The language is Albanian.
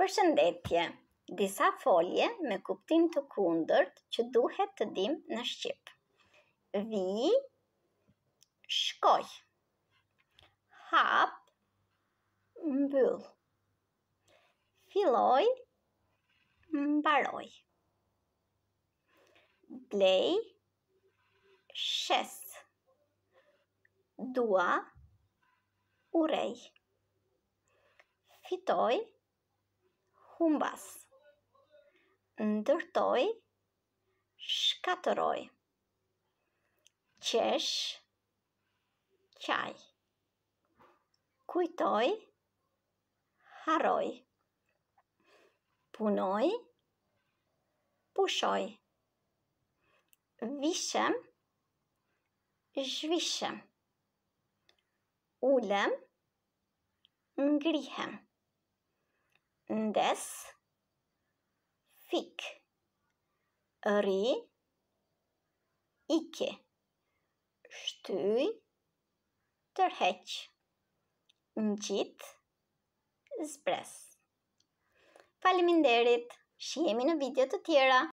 Përshëndetje. Disa folje me kuptim të kundërt që duhet të dim në shqip. Vi shkoj. Hap mbyll. Filloj mbaroj. Blej shes. Dua urej. Fitoj humbas. Ndërtoj, shkatëroj. Qesh, qaj. Kujtoj, haroj. Punoj, pushoj. Vishem, zhvishem. Ulem, ngrihem ndes, fik, ri, ike, shtyj, tërheq, në gjitë, zbres. Faleminderit, shihemi në video të tjera.